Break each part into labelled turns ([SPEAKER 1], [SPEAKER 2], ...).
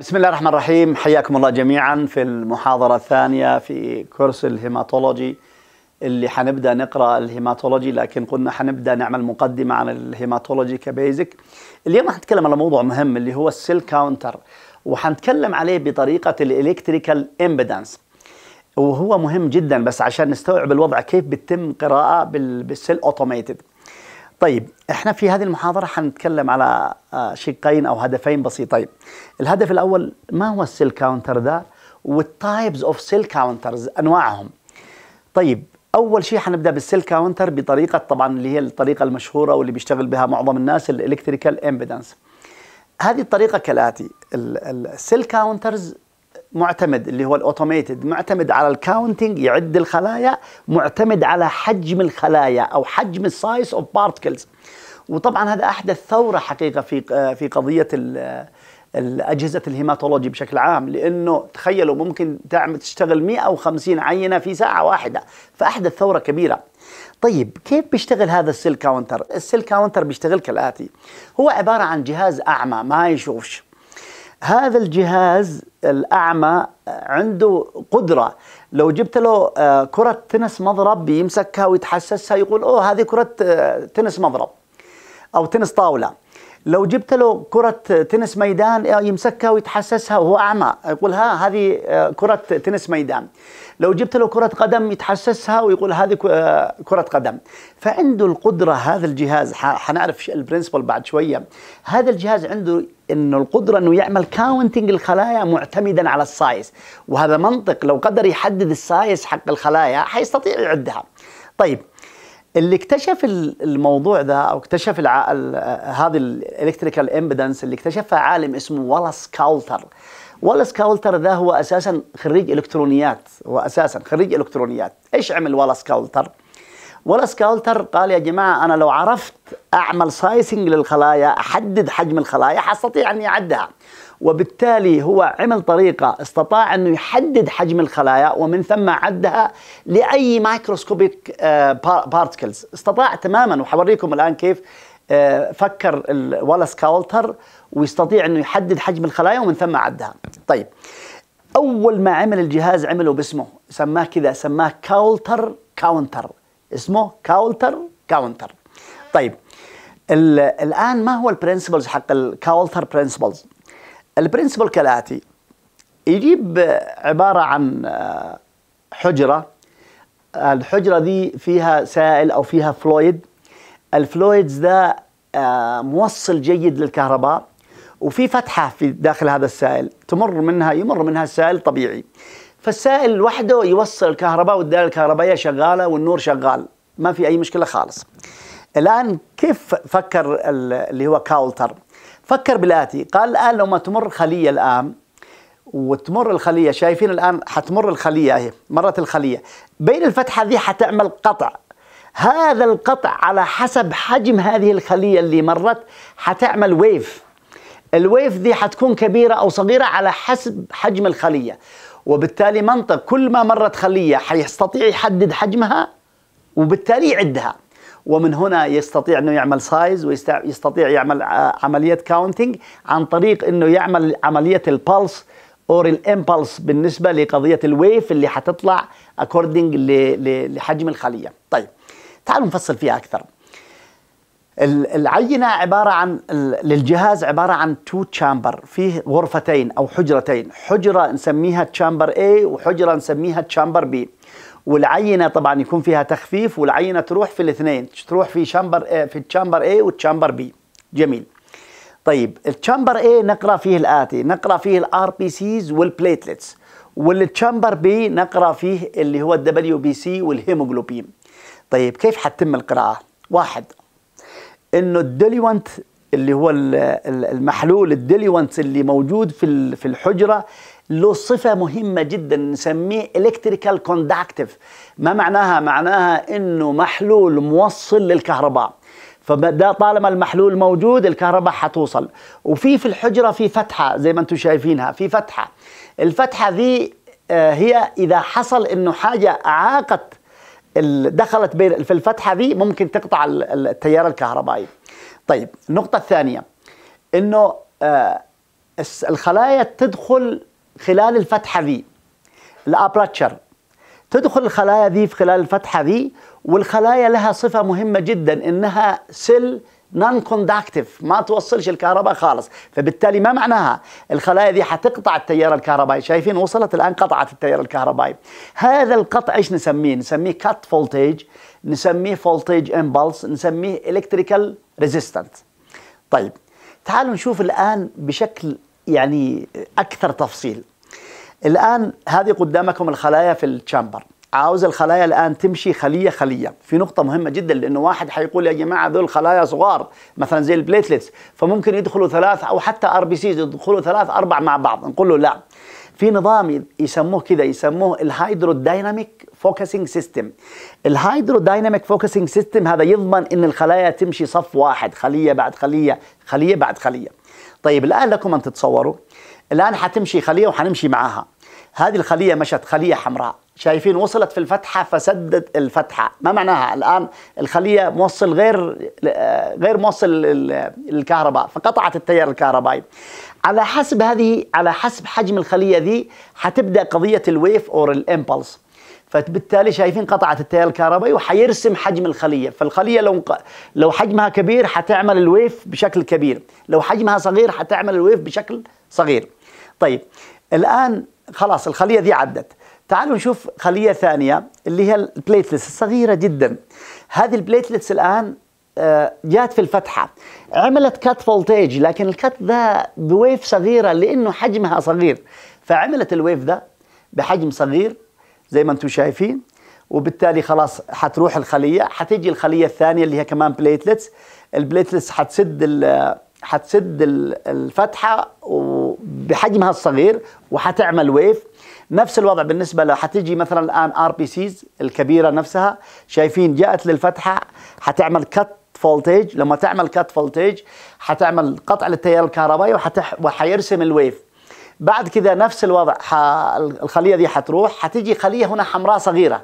[SPEAKER 1] بسم الله الرحمن الرحيم حياكم الله جميعا في المحاضرة الثانية في كورس الهيماتولوجي اللي حنبدا نقرا الهيماتولوجي لكن قلنا حنبدا نعمل مقدمة عن الهيماتولوجي كبيزك اليوم حنتكلم على موضوع مهم اللي هو السيل كاونتر وحنتكلم عليه بطريقة الالكتريكال امبيدانس وهو مهم جدا بس عشان نستوعب الوضع كيف بتتم قراءة بالسيل اوتوميتد طيب احنا في هذه المحاضرة حنتكلم على آه، شقين أو هدفين بسيطين طيب، الهدف الأول ما هو السيل كاونتر ذا والتايبز اوف سيل كاونترز أنواعهم طيب أول شيء حنبدأ بالسيل كاونتر بطريقة طبعا اللي هي الطريقة المشهورة واللي بيشتغل بها معظم الناس الإلكتريكال امبيدنس هذه الطريقة كالآتي السيل كاونترز معتمد اللي هو الاوتوميتد معتمد على الكاونتنج يعد الخلايا معتمد على حجم الخلايا او حجم السايز اوف بارتكلز وطبعا هذا احدث ثوره حقيقه في في قضيه الاجهزه الهيماتولوجي بشكل عام لانه تخيلوا ممكن تعمل تشتغل 150 عينه في ساعه واحده فاحدث ثوره كبيره طيب كيف بيشتغل هذا السيل كاونتر السيل كاونتر بيشتغل كالاتي هو عباره عن جهاز اعمى ما يشوفش هذا الجهاز الاعمى عنده قدره لو جبت له آه، كره تنس مضرب بيمسكها ويتحسسها يقول اوه هذه كره آه، تنس مضرب او تنس طاوله لو جبت له كرة تنس ميدان آه، يمسكها ويتحسسها وهو أعمى يقول ها هذه كرة تنس ميدان لو جبت له كرة قدم يتحسسها ويقول هذه كرة قدم فعنده القدرة هذا الجهاز حنعرف البرنسبل بعد شوية هذا الجهاز عنده انه القدره انه يعمل كاونتنج الخلايا معتمدا على السايز وهذا منطق لو قدر يحدد السايز حق الخلايا حيستطيع يعدها طيب اللي اكتشف الموضوع ذا او اكتشف الع... ال... هذه الالكتريكال امبيدنس اللي اكتشفها عالم اسمه والاس كاولتر والاس كاولتر ذا هو اساسا خريج الكترونيات هو اساسا خريج الكترونيات ايش عمل والاس كاولتر والاسكالتر قال يا جماعه انا لو عرفت اعمل سايسنج للخلايا احدد حجم الخلايا حستطيع اني اعدها وبالتالي هو عمل طريقه استطاع انه يحدد حجم الخلايا ومن ثم عدها لاي مايكروسكوبيك آه، بارتكلز استطاع تماما وحوريكم الان كيف آه، فكر والاس كاولتر ويستطيع انه يحدد حجم الخلايا ومن ثم عدها طيب اول ما عمل الجهاز عمله باسمه سماه كذا سماه كاولتر كاونتر اسمه كاولتر كاونتر طيب الان ما هو البرنسبلز حق الكاولتر برنسبلز البرنسبل كالاتي يجيب عباره عن آه، حجره الحجره دي فيها سائل او فيها فلويد الفلويدز ده آه، موصل جيد للكهرباء وفي فتحه في داخل هذا السائل تمر منها يمر منها السائل طبيعي فالسائل لوحده يوصل الكهرباء والدائره الكهربائيه شغاله والنور شغال ما في اي مشكله خالص الان كيف فكر اللي هو كاولتر فكر بالاتي قال الان لما تمر خليه الان وتمر الخليه شايفين الان حتمر الخليه اهي مرت الخليه بين الفتحه دي حتعمل قطع هذا القطع على حسب حجم هذه الخليه اللي مرت حتعمل ويف الويف دي حتكون كبيره او صغيره على حسب حجم الخليه وبالتالي منطق كل ما مرت خلية حيستطيع يحدد حجمها وبالتالي يعدها ومن هنا يستطيع انه يعمل سايز ويستطيع يعمل آه، عمليه كاونتنج عن طريق انه يعمل عمليه البلس اور الامبلس بالنسبه لقضيه الويف اللي حتطلع اكوردنج لحجم الخليه. طيب تعالوا نفصل فيها اكثر. العينة عبارة عن للجهاز عبارة عن تو تشامبر فيه غرفتين أو حجرتين حجرة نسميها تشامبر A وحجرة نسميها تشامبر B والعينة طبعا يكون فيها تخفيف والعينة تروح في الاثنين تروح في شامبر في التشامبر A والتشامبر B جميل طيب التشامبر A نقرأ فيه الآتي نقرأ فيه الار بي سيز والبليتلتس والتشامبر بي نقرأ فيه اللي هو الدبليو بي سي والهيموجلوبين طيب كيف حتتم القراءة؟ واحد انه الديليونت اللي هو المحلول الديليونت اللي موجود في في الحجره له صفه مهمه جدا نسميه الكتريكال كوندكتيف ما معناها معناها انه محلول موصل للكهرباء فده طالما المحلول موجود الكهرباء حتوصل وفي في الحجره في فتحه زي ما انتم شايفينها في فتحه الفتحه دي آه، هي اذا حصل انه حاجه اعاقت دخلت في الفتحه دي ممكن تقطع التيار الكهربائي طيب النقطه الثانيه انه آه، الخلايا تدخل خلال الفتحه دي الابراتشر تدخل الخلايا دي في خلال الفتحه دي والخلايا لها صفه مهمه جدا انها سيل نون كوندكتيف ما توصلش الكهرباء خالص فبالتالي ما معناها الخلايا دي حتقطع التيار الكهربائي شايفين وصلت الان قطعت التيار الكهربائي هذا القطع ايش نسميه نسميه كات فولتج نسميه فولتج امبلس نسميه الكتريكال ريزيستنت طيب تعالوا نشوف الان بشكل يعني اكثر تفصيل الان هذه قدامكم الخلايا في الشامبر عاوز الخلايا الان تمشي خليه خليه في نقطه مهمه جدا لانه واحد حيقول يا جماعه ذول خلايا صغار مثلا زي البليتلتس فممكن يدخلوا ثلاث او حتى ار بي سيز يدخلوا ثلاث اربع مع بعض نقول له لا في نظام يسموه كذا يسموه دايناميك فوكسنج سيستم دايناميك فوكسنج سيستم هذا يضمن ان الخلايا تمشي صف واحد خليه بعد خليه خليه بعد خليه طيب الان لكم ان تتصوروا الان حتمشي خليه وحنمشي معاها هذه الخليه مشت خليه حمراء شايفين وصلت في الفتحه فسدت الفتحه ما معناها الان الخليه موصل غير غير موصل للكهرباء فقطعت التيار الكهربائي على حسب هذه على حسب حجم الخليه ذي حتبدا قضيه الويف اور الامبلس فبالتالي شايفين قطعت التيار الكهربائي وحيرسم حجم الخليه فالخليه لو لو حجمها كبير حتعمل الويف بشكل كبير لو حجمها صغير حتعمل الويف بشكل صغير طيب الان خلاص الخليه ذي عدت تعالوا نشوف خلية ثانية اللي هي البليتلتس الصغيرة جدا هذه البليتلتس الآن آه، جات في الفتحة عملت كات فولتيج لكن الكات ذا بويف صغيرة لأنه حجمها صغير فعملت الويف ده بحجم صغير زي ما انتم شايفين وبالتالي خلاص حتروح الخلية حتيجي الخلية الثانية اللي هي كمان بليتلتس البليتلتس حتسد حتسد الفتحة بحجمها الصغير وحتعمل ويف نفس الوضع بالنسبة لو حتيجي مثلا الآن ار بي سيز الكبيرة نفسها شايفين جاءت للفتحة حتعمل كت فولتج لما تعمل كت فولتج حتعمل قطع للتيار الكهربائي وحتح وحيرسم الويف بعد كذا نفس الوضع الخليه دي حتروح حتيجي خليه هنا حمراء صغيره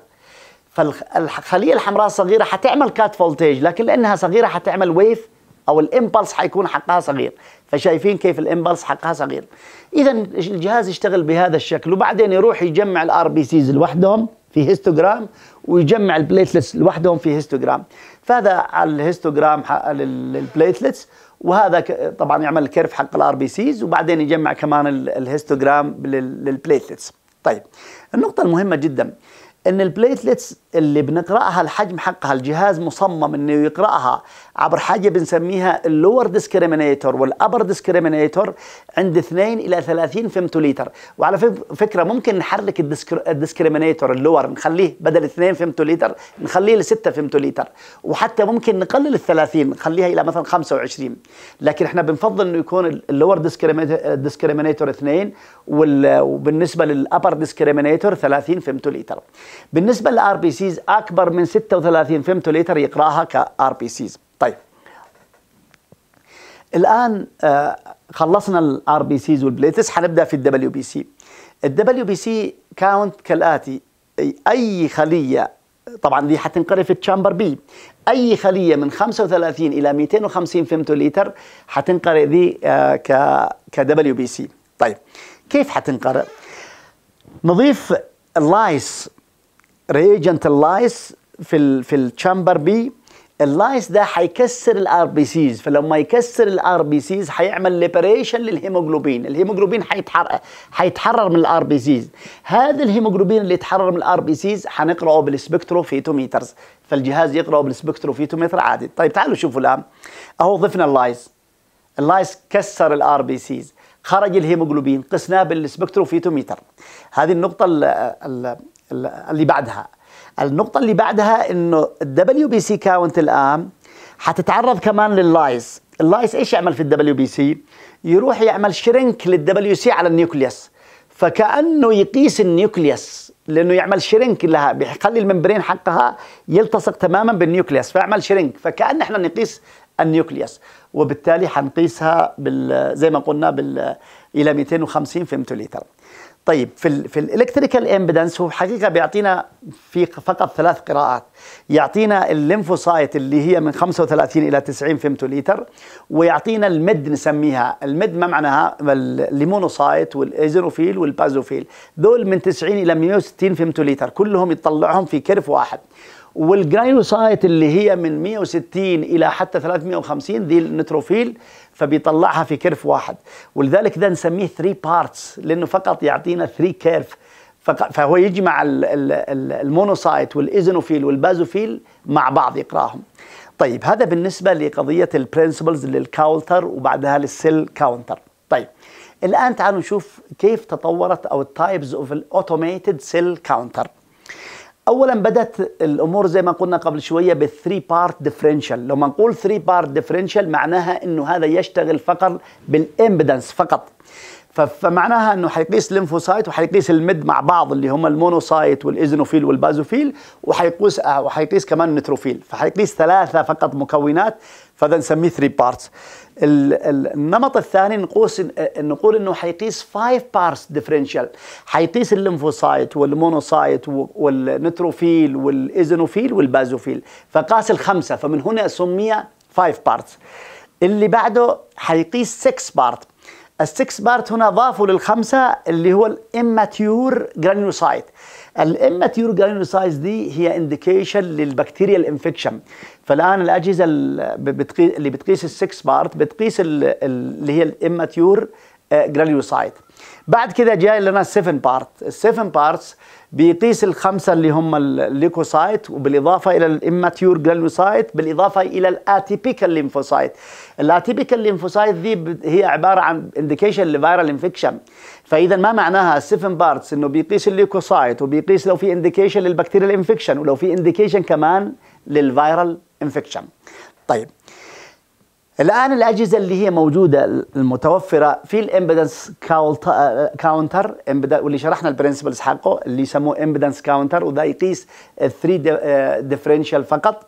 [SPEAKER 1] فالخليه الحمراء الصغيره حتعمل كات فولتج لكن لانها صغيره حتعمل ويف او الامبلس حيكون حقها صغير فشايفين كيف الامبلس حقها صغير اذا الجهاز يشتغل بهذا الشكل وبعدين يروح يجمع الار بي سيز لوحدهم في هيستوغرام ويجمع البليتلتس لوحدهم في هيستوغرام فهذا على حق للبليتلتس وهذا طبعا يعمل الكيرف حق الار بي سيز وبعدين يجمع كمان الهيستوغرام للبليتلتس طيب النقطه المهمه جدا ان البليتلتس اللي بنقراها الحجم حقها الجهاز مصمم انه يقراها عبر حاجه بنسميها اللور ديسكريمينيتور والابر ديسكريمينيتور عند 2 الى 30 فيمتوليتر وعلى فكره ممكن نحرك الديسكريمينيتور اللور نخليه بدل 2 فيمتوليتر نخليه ل 6 فيمتوليتر وحتى ممكن نقلل ال 30 نخليها الى مثلا 25 لكن احنا بنفضل انه يكون اللور ديسكريمينيتور 2 وبالنسبه للابر ديسكريمينيتور 30 فيمتوليتر بالنسبه للار بي سيز اكبر من 36 فيمتوليتر يقراها كار بي سيز طيب الان آه، خلصنا الار بي سيز والبليتس حنبدا في الدبليو بي سي الدبليو بي سي كاونت كالاتي اي خليه طبعا دي حتنقري في التشامبر بي اي خليه من 35 الى 250 فيمتوليتر حتنقري دي آه، ك ك دبليو بي سي طيب كيف حتنقري؟ نضيف اللايس ريجنت اللايس في الـ في التشامبر بي اللايس ده هيكسر الار بي سيز فلما يكسر الار بي سيز هيعمل ليبريشن للهيموجلوبين الهيموجلوبين حيتحرر هيتحرر من الار بي سيز هذا الهيموجلوبين اللي يتحرر من الار بي سيز هنقراه بالسبكتروفيتوميترز فالجهاز يقراه بالسبكتروفيتومتر عادي طيب تعالوا شوفوا الان اهو ضفنا اللايس اللايس كسر الار بي سيز خرج الهيموجلوبين قسناه بالسبكتروفيتوميتر هذه النقطه اللي بعدها النقطة اللي بعدها انه الدبليو بي سي كاونت الان حتتعرض كمان لللايز اللايز ايش يعمل في الدبليو بي سي يروح يعمل شرنك للدبليو سي على النيوكليوس فكانه يقيس النيوكليوس لانه يعمل شرنك لها بيخلي الممبرين حقها يلتصق تماما بالنيوكليوس فيعمل شرنك فكان احنا نقيس النيوكليوس وبالتالي حنقيسها بال زي ما قلنا بال الى 250 فيمتو لتر طيب في الـ في الالكتريكال امبيدنس هو حقيقه بيعطينا في فقط ثلاث قراءات يعطينا الليمفوسايت اللي هي من 35 الى 90 لتر ويعطينا المد نسميها المد ما معناها الليمونوسايت والايزينوفيل والبازوفيل دول من 90 الى 160 لتر كلهم يطلعهم في كيرف واحد والجراينوسايت اللي هي من 160 الى حتى 350 دي النتروفيل فبيطلعها في كيرف واحد ولذلك ده نسميه 3 بارتس لانه فقط يعطينا 3 كيرف فهو يجمع المونوسايت والايزينوفيل والبازوفيل مع بعض يقراهم طيب هذا بالنسبه لقضيه البرنسبلز للكاونتر وبعدها للسيل كاونتر طيب الان تعالوا نشوف كيف تطورت او التايبز اوف الاوتوميتد سيل كاونتر اولا بدات الامور زي ما قلنا قبل شويه بالثري بارت ديفرنشال لما نقول ثري بارت ديفرنشال معناها انه هذا يشتغل فقط بالامبيدنس فقط فمعناها انه حيقيس الليمفوسايت وحيقيس المد مع بعض اللي هم المونوسايت والايزنوفيل والبازوفيل وحيقيس آه، وحيقيس كمان النتروفيل فحيقيس ثلاثه فقط مكونات فهذا نسميه ثري بارتس النمط الثاني نقول نقول انه حيقيس 5 بارس ديفرنشال حيقيس الليمفوسايت والمونوسايت والنتروفيل والايزينوفيل والبازوفيل فقاس الخمسه فمن هنا سمي 5 بارتس اللي بعده حيقيس 6 بارت ال 6 بارت هنا ضافوا للخمسه اللي هو الاماتيور جرانيوسايت الاماتيور جرانولوسايز دي هي انديكيشن للبكتيريا الانفكشن فالان الاجهزه اللي بتقيس السكس بارت بتقيس اللي هي الاماتيور جرانيوسايت آه، بعد كده جاي لنا 7 بارت السيفن بارتس بيقيس الخمسه اللي هم الليكوسايت وبالاضافه الى الاماتيور جرانيوسايت بالاضافه الى الاتيبيكال ليمفوسايت الاتيبيكال ليمفوسايت دي هي عباره عن انديكيشن لفيرال انفكشن فاذا ما معناها السيفن بارتس انه بيقيس الليكوسايت وبيقيس لو في انديكيشن للبكتيريال انفكشن ولو في انديكيشن كمان للفيرال انفكشن طيب الان الاجهزه اللي هي موجوده المتوفره في الامبدنس كاونتر واللي شرحنا البرنسبلز حقه اللي يسموه امبدنس كاونتر وذا يقيس الثري ديفرنشال آه، فقط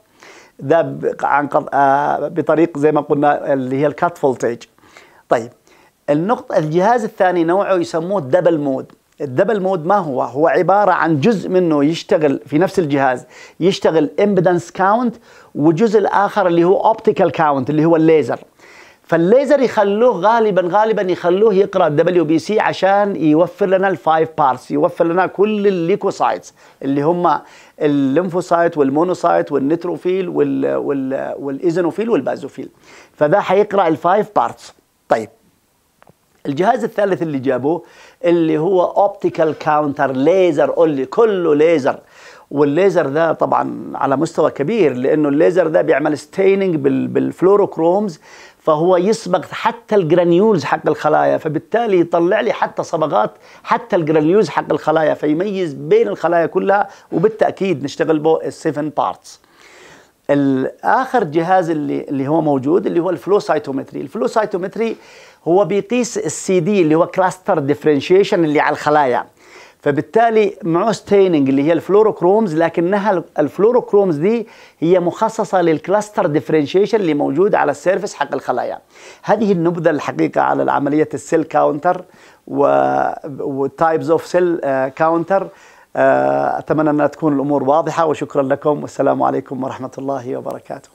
[SPEAKER 1] ذا عن آه، بطريق زي ما قلنا اللي هي الكات فولتج طيب النقطه الجهاز الثاني نوعه يسموه دبل مود الدبل مود ما هو هو عبارة عن جزء منه يشتغل في نفس الجهاز يشتغل امبيدنس كاونت وجزء الآخر اللي هو اوبتيكال كاونت اللي هو الليزر فالليزر يخلوه غالبا غالبا يخلوه يقرا دبليو بي سي عشان يوفر لنا الفايف بارس يوفر لنا كل الليكوسايتس اللي هم الليمفوسايت والمونوسايت والنتروفيل وال وال والايزنوفيل والبازوفيل فذا حيقرا الفايف بارتس طيب الجهاز الثالث اللي جابوه اللي هو اوبتيكال كاونتر ليزر قول لي كله ليزر والليزر ده طبعا على مستوى كبير لانه الليزر ده بيعمل ستيننج بالفلوروكرومز فهو يصبغ حتى الجرانيولز حق الخلايا فبالتالي يطلع لي حتى صبغات حتى الجرانيولز حق الخلايا فيميز بين الخلايا كلها وبالتاكيد نشتغل به السيفن بارتس الاخر جهاز اللي اللي هو موجود اللي هو الفلو سايتومتري الفلو سايتومتري هو بيقيس السي دي اللي هو كلاستر ديفرنشيشن اللي على الخلايا فبالتالي معه ستيننج اللي هي الفلوروكرومز لكنها الفلوروكرومز دي هي مخصصه للكلاستر ديفرنشيشن اللي موجود على السيرفس حق الخلايا هذه النبذه الحقيقه على العمليه السيل كاونتر وتايبز اوف سيل كاونتر اتمنى انها تكون الامور واضحه وشكرا لكم والسلام عليكم ورحمه الله وبركاته